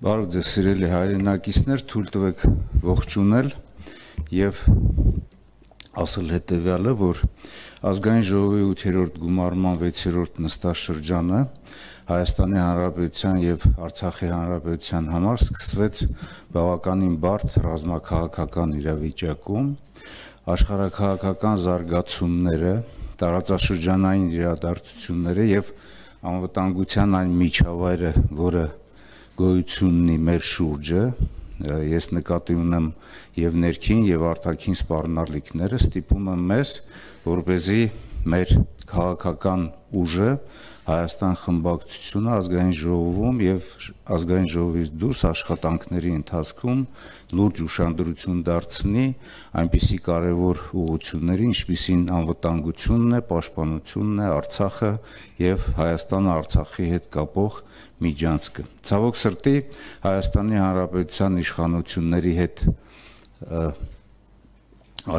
Բարև ձեզ սիրելի հայրենակիցներ, թույլ տվեք ողջունել եւ ասել հետեւյալը, որ ազգային ժողովի 8-րդ գումարման 6-րդ նստաշրջանը Հայաստանի Հանրապետության եւ Արցախի Հանրապետության համար սկսվեց բավականին բարդ ռազմաքաղաքական իրավիճակում աշխարհակաղաքական զարգացումները, տարածաշրջանային իրադարձությունները եւ անվտանգության այն միջավայրը, որը գոյությունն ի մեր շուրջը, ես նկատի ունեմ եւ ներքին եւ արտաքին սպառնալիքները ստիպում են մեզ որ เป զի մեր քաղաքական ուժը Հայաստան խմբակցությունը ազգային ժողովում եւ ազգային ժողովից դուրս աշխատանքների ընթացքում լուրջ ուշադրություն դարձնի այնպիսի կարևոր ուղությունների, ինչպիսին անվտանգությունն է, պաշտպանությունն է, Արցախը եւ Հայաստանը Արցախի հետ կապող միջանցքը։ Ցավոք սրտի Հայաստանի Հանրապետության իշխանությունների հետ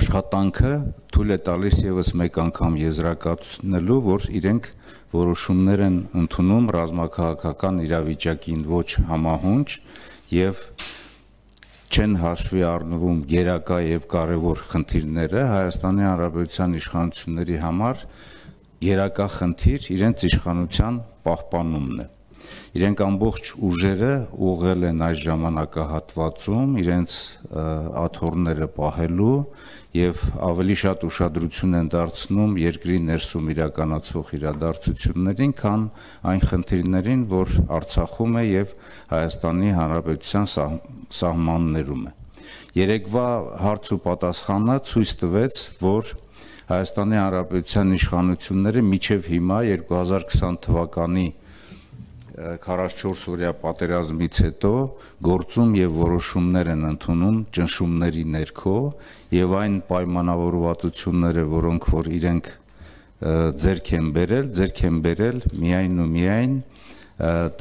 աշխատանքը թույլ է տալիս եւս մեկ անգամ եզրակացնելու, որ իրենք որոշումներ են ընդունում ռազմաքաղաքական իրավիճակին ոչ համահունչ եւ չեն հաշվի առնվում գերակա եւ կարեւոր խնդիրները Հայաստանի Հանրապետության իշխանությունների համար գերակա խնդիր իրենց իշխանության պահպանումն է իրենք ամբողջ ուժերը ուղղել են այս ժամանակահատվածում իրենց աթոռները պահելու եւ ավելի շատ ուշադրություն են դարձնում երկրի ներսում իրականացվող իրադարձություններին, քան այն խնդիրներին, որ Արցախում է եւ Հայաստանի Հանրապետության սահ, սահմաններում է։ Երեկվա հարց ու պատասխանը ցույց տվեց, որ Հայաստանի Հանրապետության իշխանությունները միջև հիմա 2020 թվականի 20 44 օրյա պատերազմից հետո գործում եւ որոշումներ են ընդունում ճնշումների ներքո եւ այն պայմանավորվածությունները, որոնք որ իրենք ձերք են բերել, ձերք են բերել միայն ու միայն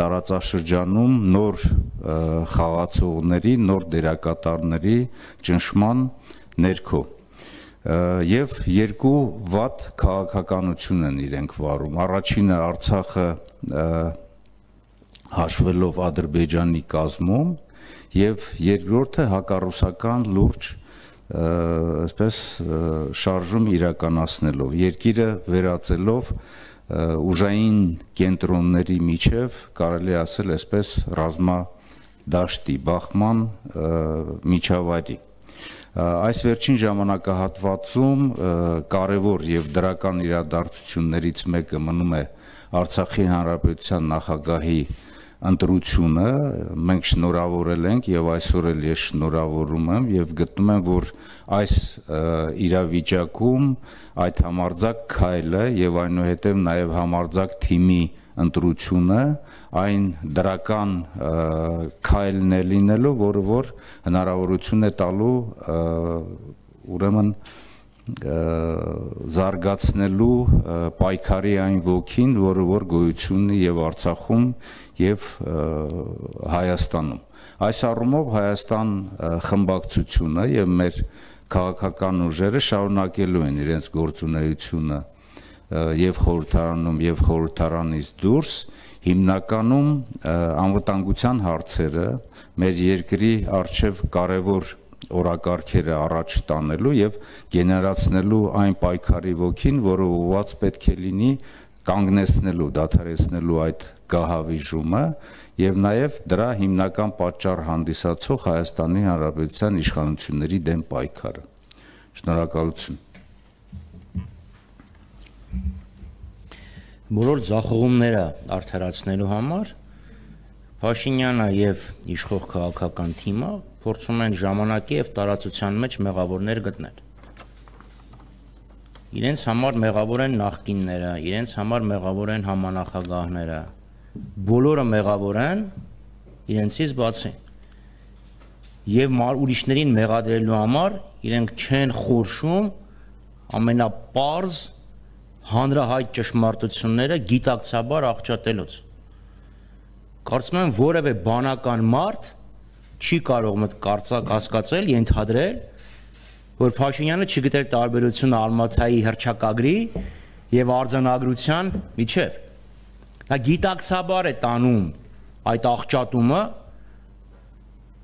տարածաշրջանում նոր խաղացողների, նոր դերակատարների ճնշման ներքո եւ երկու ված քաղաքականություն են իրենք վարում։ Առաջինը Արցախը հաշվելով Ադրբեջանի կազմում եւ երկրորդը հակառուսական լուրջ այսպես շարժում իրականացնելով երկիրը վերածելով ուժային կենտրոնների միջև կարելի ասել այսպես ռազմա դաշտի բախման միջավայրի այս վերջին ժամանակահատվածում կարևոր եւ դրական իրադարձություններից մեկը մնում է Արցախի հանրապետության նախագահի ընտրությունը մենք շնորհավորել ենք եւ այսօր էլ ես շնորհավորում եմ եւ գտնում եմ որ այս իրավիճակում այդ համարձակ քայլը եւ այնուհետեւ նաեւ համարձակ թիմի ընտրությունը այն դրական քայլն է լինելու որը որ հնարավորություն է տալու ուրեմն զարգացնելու պայքարի այն ոգին, որը որ գոյություն ունի եւ Արցախում եւ Հայաստանում։ Այս առումով Հայաստան խմբակցությունը եւ մեր քաղաքական ուժերը շարունակելու են իրենց գործունեությունը եւ խորհրդարանում եւ խորհրդարանից դուրս հիմնականում անվտանգության հարցերը մեր երկրի արժև կարևոր օրակարգերը առաջ տանելու եւ գեներացնելու այն պայքարի ոգին, որը ուված պետք է լինի կանգնեցնելու, դադարեցնելու այդ գահավիժումը եւ նաեւ դրա հիմնական պատճառ հանդիսացող Հայաստանի Հանրապետության իշխանությունների դեմ պայքարը։ Շնորհակալություն։ Բոլոր ցախողումները արդարացնելու համար Փաշինյանը եւ իշխող քաղաքական թիմը փորձում են ժամանակի եւ տարածության մեջ մեղավորներ գտնել իրենց համար մեղավոր են նախկինները, իրենց համար մեղավոր են համանախագահները։ Բոլորը մեղավոր են իրենցից բացի։ Եվ մար ուրիշներին մեղադրելու համար իրենք չեն խորշում ամենապարզ հանրահայտ ճշմարտությունները գիտակցաբար աղճատելուց։ Կարծում եմ որևէ բանական մարդ չի կարող մտ կարծակ հասկացել, ենթադրել, որ Փաշինյանը չգիտեր տարբերությունը Արմաթայի հրճակագրի եւ արձանագրության միջև։ Դա գիտակցաբար է տանում այդ աղճատումը,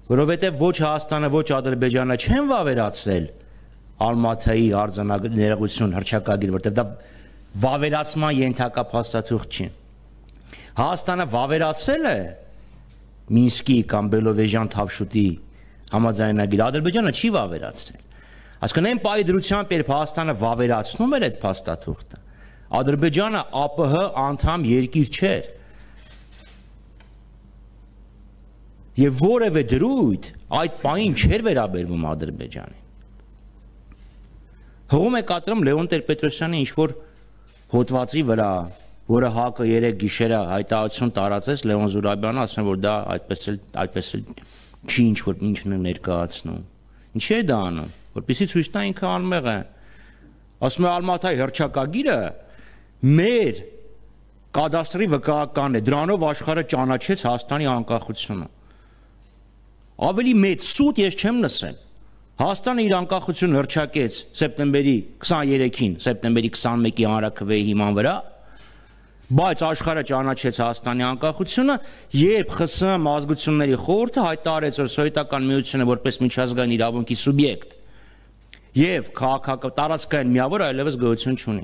որովհետեւ ոչ Հայաստանը, ոչ Ադրբեջանը չեն վավերացրել Արմաթայի արձանագրի ներողություն հրճակագիր, որտեղ դա վավերացման ենթակա փաստաթուղթ չի։ Հայաստանը վավերացրել է Մինսկի կամ Բելովեժան Թավշուտի համաձայնագիրը, Ադրբեջանը չի վավերացրել։ Այսինքն այն պայդրությամբ երբ Հայաստանը վավերացնում էր այդ փաստաթուղթը, Ադրբեջանը ԱՊՀ անդամ երկիր չէր։ Եվ որևէ դրույթ այդ պահին չէր վերաբերվում Ադրբեջանին։ Հողում է կատարում Լեոն Տեր-Պետրոսյանի ինչ որ հոդվածի վրա, որը ՀԱԿ-ը երեք գիշերը հայտարարություն տարածեց Լեոն Զուրաբյանը ասում է որ դա այդպես էլ այդպես էլ չի ինչ որ ինչ ներկայացնում։ Ինչի՞ է դա անում որպեսզի ցույց տա ինքը անմեղ է։ Ասում է Ալմատայի հրճակագիրը մեր կադաստրի վկայականն է, դրանով աշխարհը ճանաչեց Հայաստանի անկախությունը։ Ավելի մեծ սուտ ես չեմ լսել։ Հայաստանը իր անկախությունը հրճակեց սեպտեմբերի 23-ին, սեպտեմբերի 21-ի հանրաքվեի հիման վրա, բայց աշխարհը ճանաչեց Հայաստանի անկախությունը, երբ ԽՍՀՄ ազգությունների խորհուրդը հայտարարեց, որ սովետական միությունը որպես միջազգային իրավունքի սուբյեկտ եւ քաղաքական տարածքային միավոր այլևս գոյություն չունի։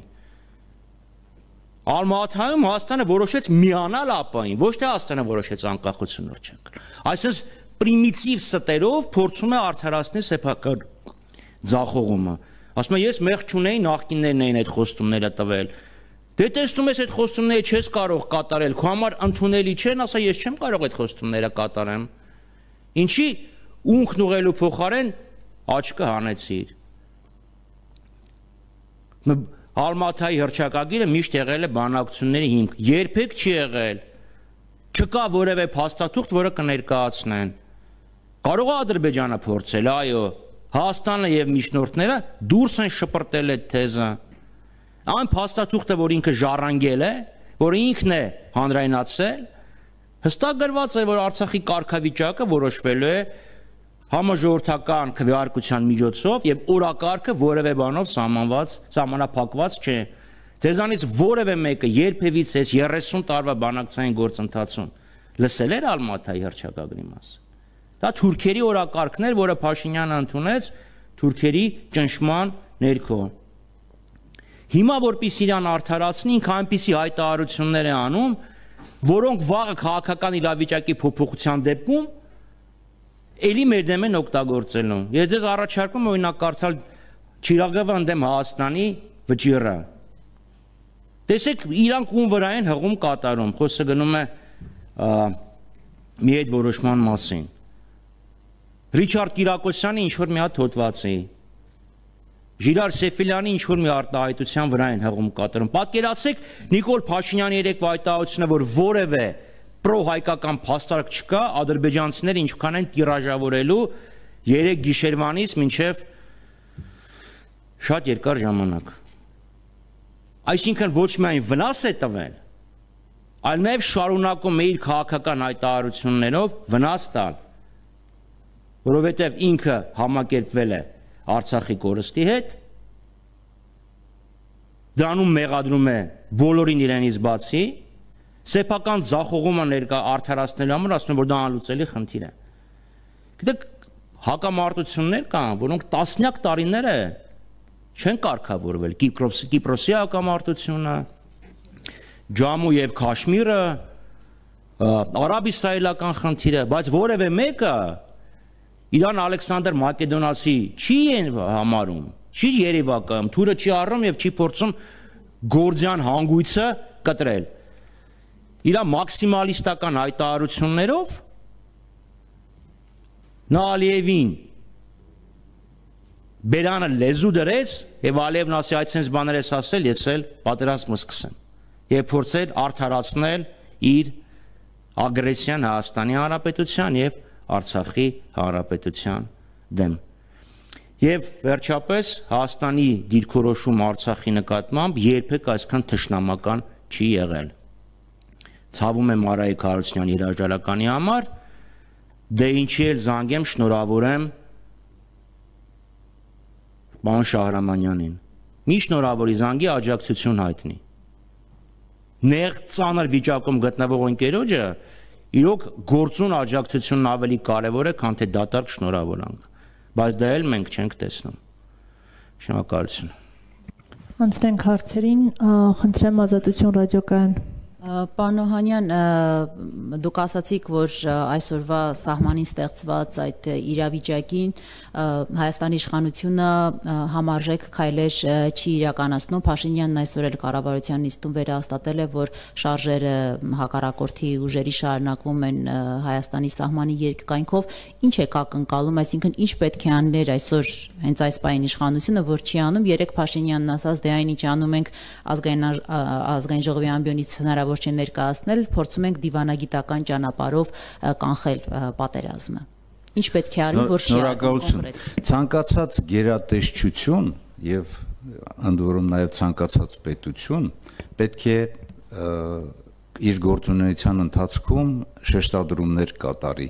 Արմաթայում Հայաստանը որոշեց միանալ ԱՊԱ-ին, ոչ թե Հայաստանը որոշեց անկախություն հռչակել։ Այսինքն պրիմիտիվ ստերով փորձում է արդարացնել սեփական ձախողումը։ Ասում է ես մեղ չունեի նախկիններն էին այդ խոստումները տվել։ Դե տեսնում ես այդ խոստումները չես կարող կատարել, քո համար ընդունելի չեն, ասա ես չեմ կարող այդ խոստումները կատարեմ։ Ինչի ունքն ուղելու փոխարեն աչքը հանեցիր։ Ալմաթայի հրճակագիրը միշտ եղել է բանակցությունների հիմք։ Երբեք չի եղել։ Չկա որևէ փաստաթուղթ, որը կներկայացնեն։ Կարող է Ադրբեջանը փորձել, այո, Հայաստանը եւ միջնորդները դուրս են շպրտել այդ թեզը։ Այն փաստաթուղթը, որ ինքը ժառանգել է, որ ինքն է հանրայնացել, հստակ գրված է, որ Արցախի կարգավիճակը որոշվելու է համաժողովրդական քվեարկության միջոցով եւ օրակարգը որևէ բանով սահմանված սահմանափակված չէ։ Ձեզանից որևէ մեկը երբևից այս 30 տարվա բանակցային գործընթացում լսել էր Ալմատայի հրճակագրի մասը։ Դա թուրքերի օրակարգն էր, որը Փաշինյանը ընդունեց թուրքերի ճնշման ներքո։ Հիմա որպես իրան արդարացնի, ինք այնպիսի հայտարարություններ է անում, որոնք վաղը քաղաքական իրավիճակի փոփոխության դեպքում էլի մեր դեմ են օգտագործելու։ Ես ձեզ առաջարկում եմ օրինակ կարդալ Չիրագավան դեմ Հայաստանի վճիռը։ Տեսեք, իրանք ում վրա են հղում կատարում, խոսքը գնում է մի այդ որոշման մասին։ Ռիչարդ Կիրակոսյանի ինչ որ մի հատ հոդվածի Ժիրար Սեֆիլյանի ինչ որ մի արտահայտության վրա են հղում կատարում։ Պատկերացեք Նիկոլ Փաշինյանի երեք վայտայությունը, որ որևէ որ պրոհայկական փաստարկ չկա, ադրբեջանցիները ինչքան են տիրաժավորելու 3 գիշերվանից մինչև շատ երկար ժամանակ։ Այսինքն ոչ միայն վնաս է տվել, այլ նաև շարունակում է իր քաղաքական հայտարարություններով վնաս տալ, որովհետև ինքը համակերպվել է Արցախի կորստի հետ, դրանում մեղադրում է բոլորին իրենից բացի, սեփական զախողումը ներկա արդարացնելու համար ասում եմ, որ դա անլուծելի խնդիր է։ Գիտեք, հակամարտություններ կան, որոնք տասնյակ տարիներ է չեն կարգավորվել Կիպրոսի Կիպրոսի հակամարտությունը, Ջամու եւ Քաշմիրը, արաբ-իսրայելական խնդիրը, բայց որևէ մեկը Իրան Ալեքսանդր Մակեդոնացի չի համարում, չի Երևակայում, թուրը չի առնում եւ չի փորձում գործյան հանգույցը կտրել իր մաքսիմալիստական հայտարարություններով նա Ալիևին Բերանը լեզու դրեց եւ Ալիևն ասի այդ sense բաներ էս ասել, ես էլ պատերազմը սկսեմ։ Եվ փորձել արդարացնել իր ագրեսիան Հայաստանի Հանրապետության եւ Արցախի Հանրապետության դեմ։ Եվ վերջապես Հայաստանի դիրքորոշում Արցախի նկատմամբ երբեք այսքան թշնամական չի եղել ցավում եմ Արայիկ Հարությունյան հրաժարականի համար, դե ինչի էլ զանգեմ, շնորհավորեմ պարոն Շահրամանյանին։ Մի շնորհավորի զանգի աջակցություն հայտնի։ Նեղ ծանր վիճակում գտնվող ընկերոջը իրոք գործուն աջակցությունն ավելի կարևոր է, քան թե դատարկ շնորհավորանք, բայց դա էլ մենք չենք տեսնում։ Շնորհակալություն։ Անցնենք հարցերին, խնդրեմ ազատություն ռադիոկայան Պարոն Օհանյան, դուք ասացիք, որ այսօրվա սահմանին ստեղծված այդ իրավիճակին Հայաստանի իշխանությունը համարժեք քայլեր չի իրականացնում։ Փաշինյանն այսօր էլ կառավարության նիստում վերահաստատել է, որ շարժերը հակառակորդի ուժերի շարունակվում են Հայաստանի սահմանի երկկայնքով։ Ինչ է կակնկալում, այսինքն ինչ պետք է աներ այսօր հենց այս պայն իշխանությունը, որ չի անում։ Երեք Փաշինյանն ասաց, դե այն ինչ անում ենք ազգային ազգային ժողովի ամբիոնից հնարավոր հնարավոր չէ ներկայացնել, փորձում ենք դիվանագիտական ճանապարհով կանխել պատերազմը։ Ինչ պետք է արվի, որ շնորհակալություն։ Ցանկացած գերատեսչություն եւ ընդ որում նաեւ ցանկացած պետություն պետք է իր գործունեության ընթացքում շեշտադրումներ կատարի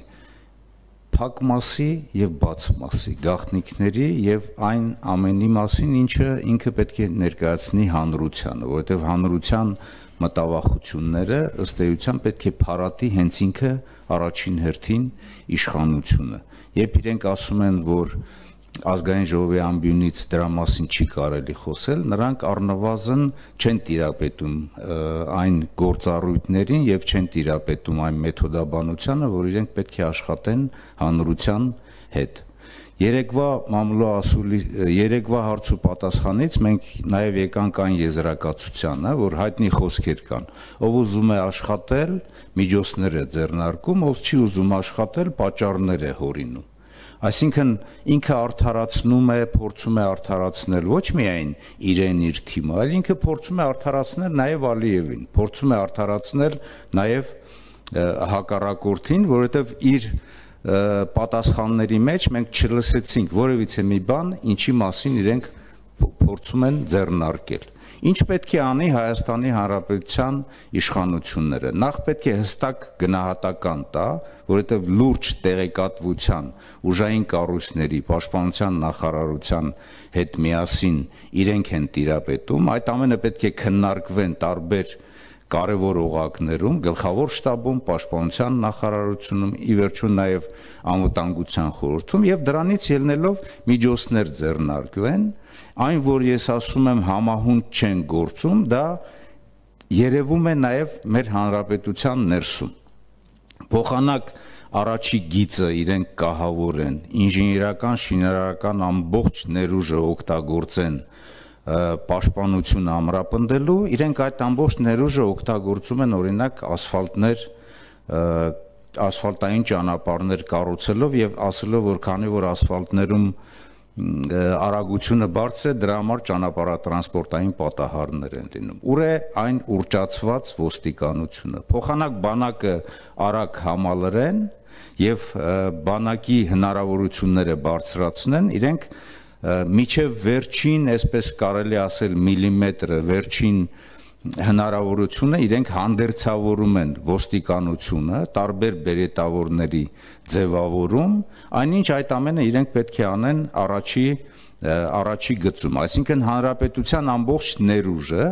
փակ մասի եւ բաց մասի, գաղտնիքների եւ այն ամենի մասին, ինչը ինքը պետք է ներկայացնի հանրությանը, որովհետեւ հանրության, հանրության մտավախությունները ըստ էության պետք է փարատի հենց ինքը առաջին հերթին իշխանությունը։ Երբ իրենք ասում են, որ ազգային ժողովի ամբյոնից դրա մասին չի կարելի խոսել, նրանք առնվազն չեն տիրապետում այն գործառույթներին եւ չեն տիրապետում այն մեթոդաբանությանը, որ իրենք պետք է աշխատեն հանրության հետ։ Երեկվա մամուլո ասուլի երեկվա հարցու պատասխանից մենք նաև եկանք այն եզրակացությանը, որ հայտնի խոսքեր կան։ Ով ուզում է աշխատել, միջոցներ է ձեռնարկում, ով չի ուզում աշխատել, պատճառներ է հորինում։ Այսինքն ինքը արդարացնում է, փորձում է արդարացնել ոչ միայն իրեն իր թիմը, այլ ինքը փորձում է արդարացնել նաև Ալիևին, փորձում է արդարացնել նաև հակառակորդին, որովհետև իր և, պատասխանների մեջ մենք չլսեցինք որևիցե մի բան, ինչի մասին իրենք փորձում են ձեռնարկել։ Ինչ պետք է անի Հայաստանի Հանրապետության իշխանությունները։ Նախ պետք է հստակ գնահատական տա, որովհետև լուրջ տեղեկատվության ուժային կառույցների պաշտպանության նախարարության հետ միասին իրենք են տիրապետում, այդ ամենը պետք է քննարկվեն տարբեր կարևոր օղակներում, գլխավոր շտաբում, պաշտպանության նախարարությունում, ի վերջո նաև անվտանգության խորհրդում եւ դրանից ելնելով միջոցներ ձեռնարկվեն, այն որ ես ասում եմ համահունչ չեն գործում, դա երևում է նաև մեր հանրապետության ներսում։ Փոխանակ առաջի գիծը իրենք կահավոր են, ինժեներական, շինարարական ամբողջ ներուժը օգտագործեն պաշտպանությունը ամրապնդելու, իրենք այդ ամբողջ ներուժը օգտագործում են օրինակ ասֆալտներ ասֆալտային ճանապարհներ կառուցելով եւ ասելով որ քանի որ ասֆալտներում արագությունը բարձր է, դրա համար ճանապարհատրանսպորտային պատահարներ են լինում։ Ուր է այն ուրճացված ոստիկանությունը։ Փոխանակ բանակը արագ համալրեն եւ բանակի հնարավորությունները բարձրացնեն, իրենք միջև վերջին, այսպես կարելի ասել միլիմետրը, վերջին հնարավորությունը իրենք հանդերձավորում են ոստիկանությունը տարբեր բերետավորների ձևավորում այնինչ այդ ամենը իրենք պետք է անեն առաջի առաջի գծում այսինքն հանրապետության ամբողջ ներուժը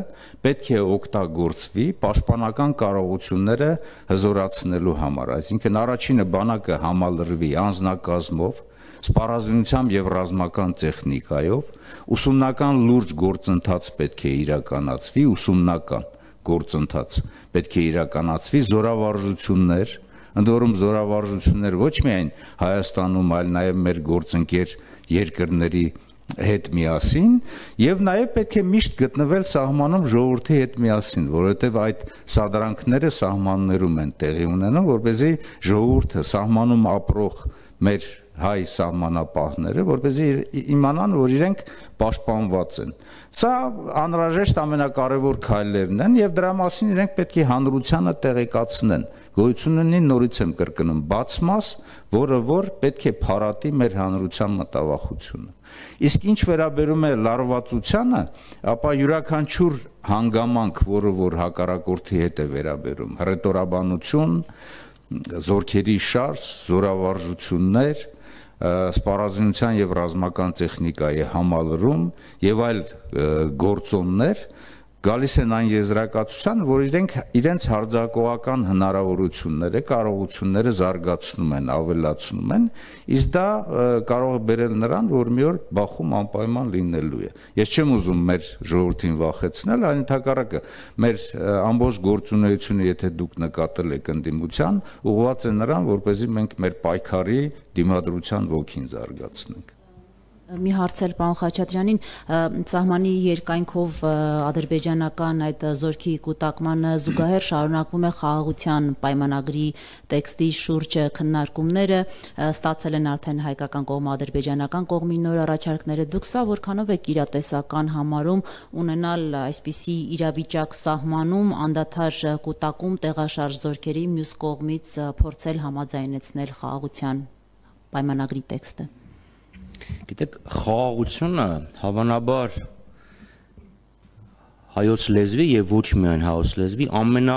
պետք է օգտագործվի պաշտպանական կարողությունները հզորացնելու համար այսինքն առաջինը բանակը համալրվի անznակազմով սպառազինությամբ եւ ռազմական տեխնիկայով ուսումնական լուրջ գործընթաց պետք է իրականացվի, ուսումնական գործընթաց պետք է իրականացվի զորավարժություններ, ընդ որում զորավարժություններ ոչ միայն Հայաստանում, այլ նաեւ մեր գործընկեր երկրների հետ միասին եւ նաեւ պետք է միշտ գտնվել սահմանում ժողովրդի հետ միասին, որովհետեւ այդ սադրանքները սահմաններում են տեղի ունենում, որ เป զի ժողովուրդը սահմանում ապրող մեր հայ սահմանապահները, որպեսզի իմանան, որ իրենք պաշտպանված են։ Սա անհրաժեշտ ամենակարևոր քայլերն են եւ դրա մասին իրենք պետք է հանրությանը տեղեկացնեն։ Գույցունն ունի նորից եմ կրկնում բաց մաս, որը որ պետք է փարատի մեր հանրության մտավախությունը։ Իսկ ինչ վերաբերում է լարվածությանը, ապա յուրաքանչյուր հանգամանք, որը որ հակառակորդի հետ է վերաբերում, հռետորաբանություն, զորքերի շարժ, զորավարժություններ, սպառազինության եւ ռազմական տեխնիկայի համալրում եւ այլ գործոններ, գալիս են այն եզրակացության, որ իրենք իրենց հարձակողական հնարավորությունները, կարողությունները զարգացնում են, ավելացնում են, իսկ դա կարող է բերել նրան, որ մի օր բախում անպայման լինելու է։ Ես չեմ ուզում մեր ժողովրդին վախեցնել, այլ ընդհակառակը, մեր ամբողջ գործունեությունը, եթե դուք նկատել եք ընդդիմության, ուղղված է նրան, որ เป զի մենք մեր պայքարի դիմադրության ոգին զարգացնենք։ Մի հարցել պարոն Խաչատրյանին, ցահմանի երկայնքով ադրբեջանական այդ զորքի կուտակմանը զուգահեռ շարունակվում է խաղաղության պայմանագրի տեքստի շուրջ քննարկումները, ստացել են արդեն հայկական կողմը ադրբեջանական կողմի նոր առաջարկները։ Դուք սա որքանով է իրատեսական համարում ունենալ այսպիսի իրավիճակ սահմանում անդադար կուտակում տեղաշարժ զորքերի մյուս կողմից փորձել համաձայնեցնել խաղաղության պայմանագրի տեքստը։ Գիտեք, խաղաղությունը հավանաբար հայոց լեզվի եւ ոչ միայն հայոց լեզվի ամենա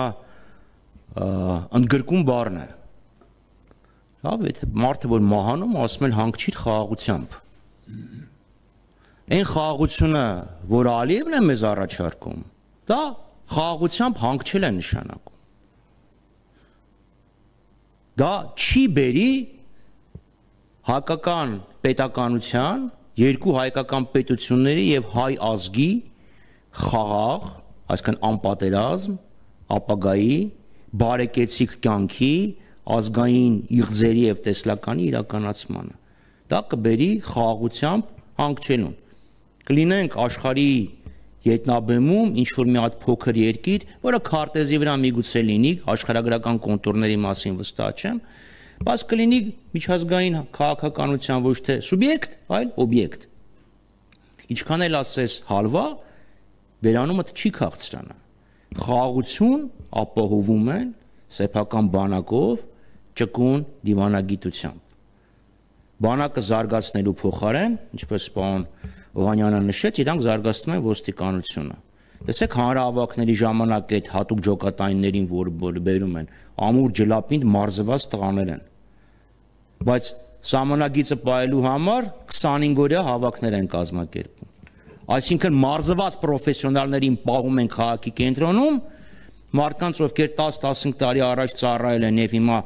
ընդգրկում բառն է։ Լավ, եթե մարդը որ մահանում, ասում են հանգչիր խաղաղությամբ։ Այն խաղաղությունը, որ Ալիևն է մեզ առաջարկում, դա խաղաղությամբ հանգչել է նշանակում։ Դա չի բերի հակական պետականության, երկու հայկական պետությունների եւ հայ ազգի խաղաղ, այսինքն անպատերազմ, ապագայի, բարեկեցիկ կյանքի, ազգային իղձերի եւ տեսլականի իրականացմանը։ Դա կբերի խաղաղությամբ հանգչելուն։ Կլինենք աշխարհի ետնաբեմում ինչ որ մի հատ փոքր երկիր, որը քարտեզի վրա միգուցե լինի, աշխարհագրական կոնտուրների մասին վստահ չեմ, բայց կլինի միջազգային քաղաքականության ոչ թե սուբյեկտ, այլ օբյեկտ։ Ինչքան էլ ասես հալվա, վերանումդ չի քաղցրանա։ Խաղաղություն ապահովում են սեփական բանակով ճկուն դիվանագիտությամբ։ Բանակը զարգացնելու փոխարեն, ինչպես պարոն Օհանյանը նշեց, իրանք զարգացնում են ոստիկանությունը։ Տեսեք հանրահավաքների ժամանակ այդ հատուկ ջոկատայիններին, որ բերում են, ամուր ջլապինդ մարզված տղաներ են բայց ժամանակիցը պահելու համար 25 օրյա հավաքներ են կազմակերպում։ Այսինքն մարզված պրոֆեսիոնալներին պահում են քաղաքի կենտրոնում, մարդկանց ովքեր 10-15 տարի առաջ ծառայել են եւ հիմա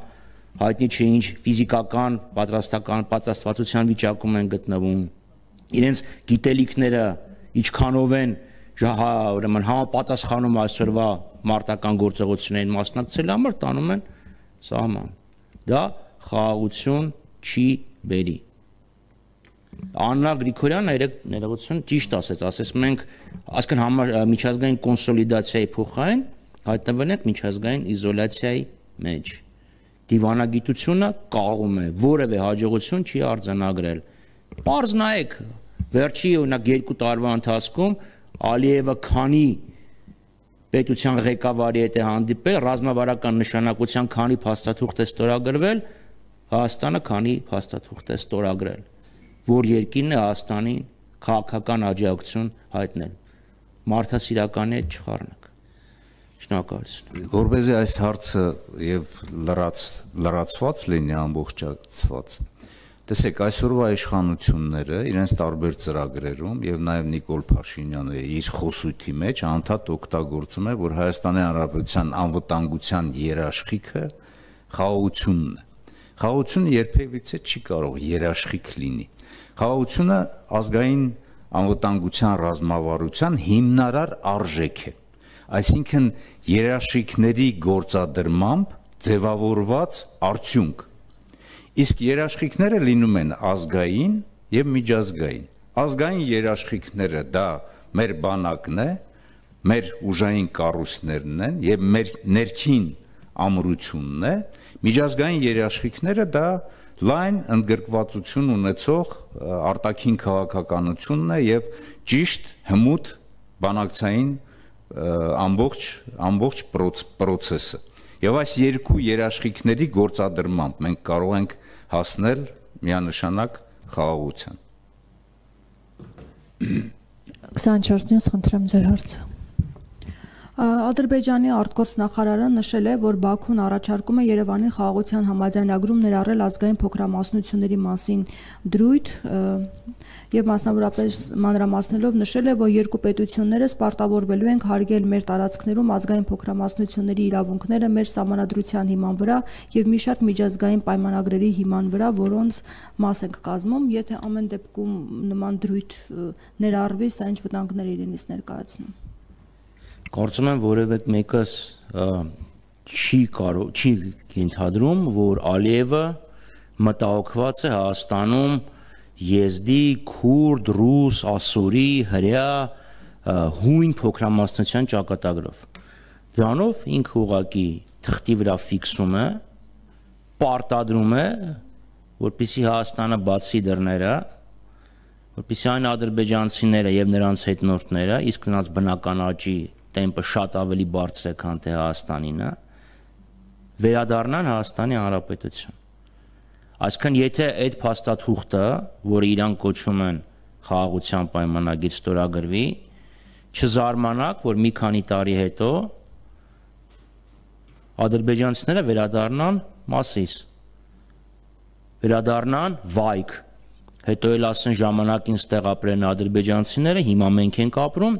հայտնի չէ ինչ ֆիզիկական, պատրաստական, պատրաստվածության վիճակում են գտնվում։ Իրենց գիտելիքները ինչքանով են հա, ուրեմն համապատասխանում այսօրվա մարտական գործողություններին մասնակցելու համար տանում են սահման։ Դա խաղաղություն չի բերի։ Աննա Գրիգորյանը երեք ներողություն ճիշտ ասեց, ասես մենք ասկան համար միջազգային կոնսոլիդացիայի փոխարեն հայտնվել ենք միջազգային իզոլացիայի մեջ։ Դիվանագիտությունը կաղում է, որևէ հաջողություն չի արձանագրել։ Պարզ նայեք, վերջի օրինակ 2 տարվա ընթացքում Ալիևը քանի պետության ղեկավարի հետ է հանդիպել, ռազմավարական նշանակության քանի փաստաթուղթ է ստորագրվել, Հայաստանը քանի փաստաթուղթ է ստորագրել, որ երկինն է Հայաստանին քաղաքական աջակցություն հայտնել։ Մարդասիրականի հետ չխառնակ։ Շնորհակալություն։ Որպեսզի այս հարցը եւ լրաց լրացված լինի ամբողջացված։ Տեսեք, այսօրվա իշխանությունները իրենց տարբեր ծրագրերում եւ նաեւ Նիկոլ Փաշինյանը իր խոսույթի մեջ անդադ օգտագործում է, որ Հայաստանի Հանրապետության անվտանգության երաշխիքը խաղաղությունն է Խաղաղությունը երբևիցե չի կարող երաշխիք լինի։ Խաղաղությունը ազգային անվտանգության ռազմավարության հիմնարար արժեք է։ Այսինքն երաշխիքների գործադրմամբ ձևավորված արդյունք։ Իսկ երաշխիքները լինում են ազգային եւ միջազգային։ Ազգային երաշխիքները դա մեր բանակն է, մեր ուժային կառույցներն են եւ մեր ներքին ամրությունն է, Միջազգային երաշխիքները դա լայն ընդգրկվածություն ունեցող արտաքին քաղաքականությունն է եւ ճիշտ հմուտ բանակցային ամբողջ ամբողջ process-ը։ Եվ այս երկու երաշխիքների գործադրմամբ մենք կարող ենք հասնել միանշանակ խաղաղության։ 24 նյուս խնդրեմ ձեր հարցը։ Ադրբեջանի արտգործնախարարը նշել է, որ Բաքուն առաջարկում է Երևանի խաղաղության համաձայնագրում ներառել ազգային փոքրամասնությունների մասին դրույթ եւ մասնավորապես մանրամասնելով նշել է, որ երկու պետությունները սպարտավորվելու են հարգել մեր տարածքներում ազգային փոքրամասնությունների իրավունքները մեր համանadrության հիման վրա եւ մի շարք միջազգային պայմանագրերի հիման վրա, որոնց մաս ենք կազմում, եթե ամեն դեպքում նման դրույթ ներառվի, սա ինչ վտանգներ իրենից ներկայացնում կարծում եմ որևէ մեկս չի կարող, չի ենթադրում, որ Ալիևը մտահոգված է Հայաստանում եզդի, քուրդ, ռուս, ասորի, հрья հույն փոքրամասնության ճակատագրով։ Դրանով ինքը ուղակի թղթի վրա ֆիքսում է, պարտադրում է, որpիսի Հայաստանը բացի դռները, որpիսի այն ադրբեջանցիները եւ նրանց հետնորդները, իսկ նրանց բնական աճի տեմպը շատ ավելի բարձր է, քան թե Հայաստանինը, հա։ վերադառնան Հայաստանի Հանրապետություն։ Այսինքն եթե այդ փաստաթուղթը, որը իրան կոչում են խաղաղության պայմանագիր ստորագրվի, չզարմանաք, որ մի քանի տարի հետո ադրբեջանցիները վերադառնան Մասիս։ Վերադառնան Վայք։ Հետո էլ ասեն ժամանակին ստեղ ապրեն ադրբեջանցիները, հիմա մենք ենք ապրում,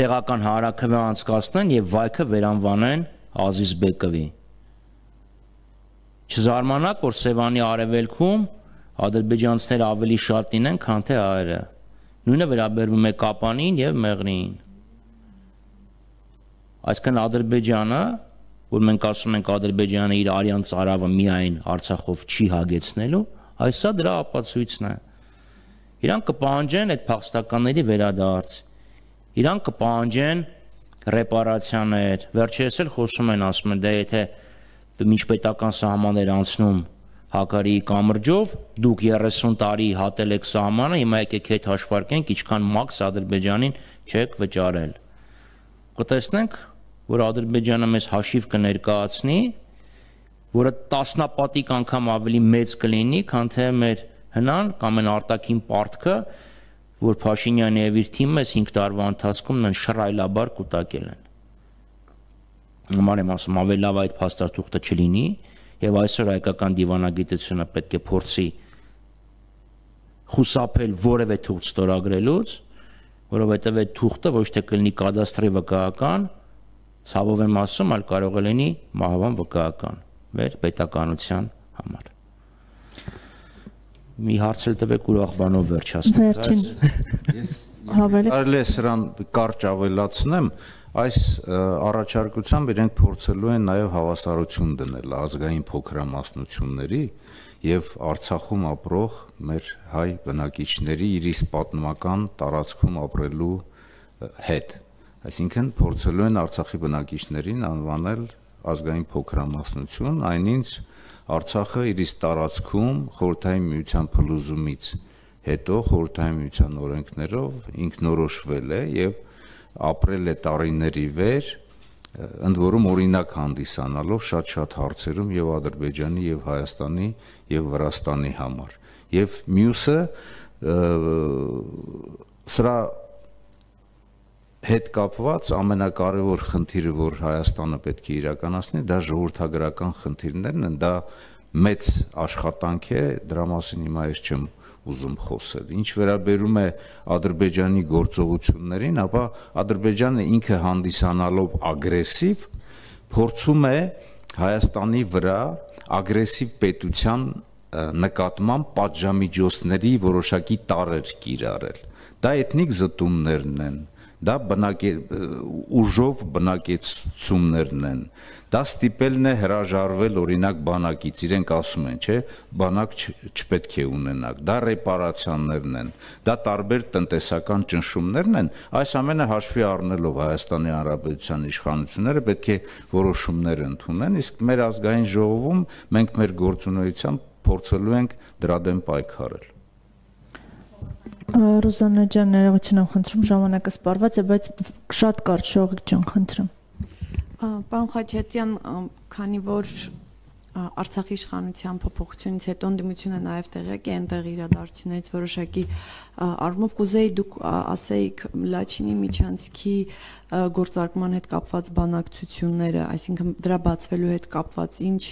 տեղական հանրաքվե անցկացնեն եւ վայքը վերանվանեն Ազիզբեկովի։ Չզարմանաք, որ Սևանի արևելքում ադրբեջանցիները ավելի շատ լինեն, քան թե հայերը։ Նույնը վերաբերվում է Կապանին եւ Մեղրիին։ Այսինքն Ադրբեջանը, որ մենք ասում ենք Ադրբեջանը իր արյան ծարավը միայն Արցախով չի հագեցնելու, այսա դրա ապացույցն է։ Իրանք կպահանջեն այդ փախստականների վերադարձ իրանք կպահանջեն ռեպարացիաներ։ Վերջերս էլ խոսում են ասում են, դե եթե միջպետական սահմաններ անցնում Հակարի կամրջով, դուք 30 տարի հատել եք սահմանը, հիմա եկեք հետ հաշվարկենք, ինչքան մաքս Ադրբեջանին չեք վճարել։ Կտեսնենք, որ Ադրբեջանը մեզ հաշիվ կներկայացնի, որը տասնապատիկ անգամ ավելի մեծ կլինի, քան թե մեր հնան կամ այն արտաքին պարտքը, որ Փաշինյանը եւ իր թիմը 5 տարվա ընթացքում նրան շռայլաբար կուտակել են։ Համար եմ ասում, ավելի լավ այդ փաստաթուղթը չլինի եւ այսօր հայկական դիվանագիտությունը պետք է փորձի խուսափել որևէ թուղթ ստորագրելուց, որովհետեւ այդ թուղթը ոչ թե կլինի կադաստրի վկայական, ցավով եմ ասում, այլ կարող է լինի մահվան վկայական մեր պետականության համար մի հարցել տվեք ուրախ բանով վերջացնենք։ Վերջին։ հա, Ես կարելի է սրան կարճ ավելացնեմ, այս առաջարկությամբ իրենք փորձելու են նաև հավասարություն դնել ազգային փոքրամասնությունների եւ Արցախում ապրող մեր հայ բնակիչների իրիս պատմական տարածքում ապրելու հետ։ Այսինքն փորձելու են Արցախի բնակիչներին անվանել ազգային փոքրամասնություն, այնինչ Արցախը իր տարածքում խորհրդային միության փլուզումից հետո խորհրդային միության օրենքներով ինքնորոշվել է եւ ապրել է տարիների վեր ընդ որում օրինակ հանդիսանալով շատ-շատ հարցերում եւ Ադրբեջանի եւ Հայաստանի եւ Վրաստանի համար եւ մյուսը սրա հետ կապված ամենակարևոր խնդիրը, որ Հայաստանը պետք է իրականացնի, դա ժողովրդագրական խնդիրներն են, դա մեծ աշխատանք է, դրա մասին հիմա ես չեմ ուզում խոսել։ Ինչ վերաբերում է Ադրբեջանի գործողություններին, ապա Ադրբեջանը ինքը հանդիսանալով ագրեսիվ փորձում է Հայաստանի վրա ագրեսիվ պետության նկատմամբ պատժամիջոցների որոշակի տարեր կիրառել։ Դա էթնիկ զտումներն են, են դա բնակե ուժով բնակեցումներն են դա ստիպելն է հրաժարվել օրինակ բանակից իրենք ասում են չէ բանակ չպետք է ունենակ դա ռեպարացիաներն են դա տարբեր տնտեսական ճնշումներն են այս ամենը հաշվի առնելով Հայաստանի Հանրապետության իշխանությունները պետք է որոշումներ ընդունեն իսկ մեր ազգային ժողովում մենք մեր գործունեությամբ փորձելու ենք դրա դեմ պայքարել Ռոզանա ջան, ներողություն եմ խնդրում, ժամանակը սպառված է, բայց շատ կարճ շողիկ ջան, խնդրում։ Պարոն Խաչատյան, քանի որ Արցախի իշխանության փոփոխությունից հետո ընդդիմությունը նաև տեղյակ է այնտեղ իրադարձություններից որոշակի առումով կուզեի դուք ասեիք Լաչինի միջանցքի գործարկման հետ կապված բանակցությունները, այսինքն դրա բացվելու հետ կապված ինչ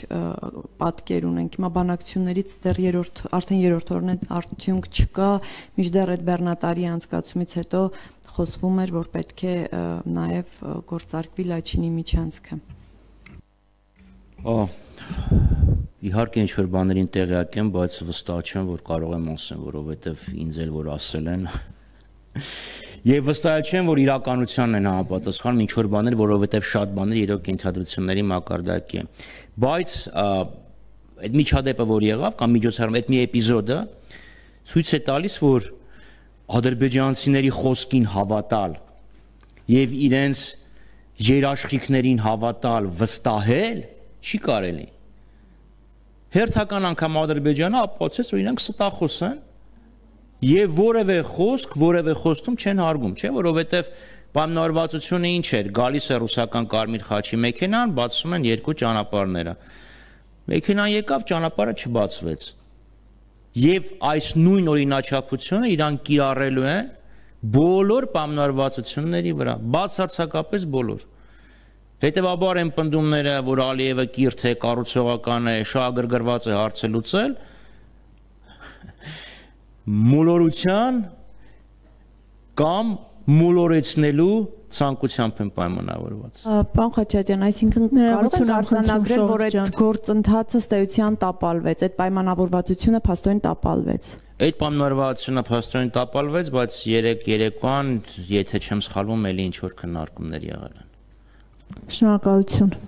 պատկեր ունենք։ Հիմա բանակցություններից դեռ երրորդ արդեն երրորդ օրն է արդյունք չկա, միջդեռ այդ Բեռնատարի անցկացումից հետո խոսվում էր, որ պետք է նաև գործարկվի Լաչինի միջանցքը։ Ահա Իհարկե ինչ որ բաներին տեղյակ եմ, բայց վստահ չեմ, որ կարող եմ ասեմ, որովհետև ինձ էլ որ ասել են։ Եվ վստահ չեմ, որ իրականությանն են համապատասխանում ինչ որ բաներ, որովհետև շատ բաներ իրոք կենթադրությունների մակարդակի է։ Բայց այդ միջադեպը, որ եղավ, կամ միջոցառում, այդ մի էպիզոդը ցույց է տալիս, որ ադրբեջանցիների խոսքին հավատալ եւ իրենց երաշխիքներին հավատալ, վստահել չի կարելի։ Հերթական անգամ Ադրբեջանը ապացուցեց, որ իրենք ստախոս են եւ որևէ խոսք, որևէ խոստում չեն հարգում, չէ՞, որովհետեւ պայմանավորվածությունը ինչ էր, գալիս է ռուսական կարմիր խաչի մեքենան, բացում են երկու ճանապարհները։ Մեքենան եկավ, ճանապարհը չբացվեց։ Եվ այս նույն օրինաչափությունը իրան կիրառելու են բոլոր պայմանավորվածությունների վրա, բացարձակապես բոլոր։ Հետևաբար այն պնդումները, որ Ալիևը կիրթ է, կառուցողական է, շահագրգռված է հարցելուցել, մոլորության կամ մոլորեցնելու ցանկությամբ են պայմանավորված։ Պարոն Խաչատյան, այսինքն կարող են արձանագրել, որ այդ գործընթացը ստեյության տապալվեց, այդ պայմանավորվածությունը փաստորեն տապալվեց։ Այդ պայմանավորվածությունը փաստորեն տապալվեց, բայց 3 երեկոան, եթե չեմ սխալվում, էլի ինչ որ քննարկումներ եղել են։ Շնորհակալություն։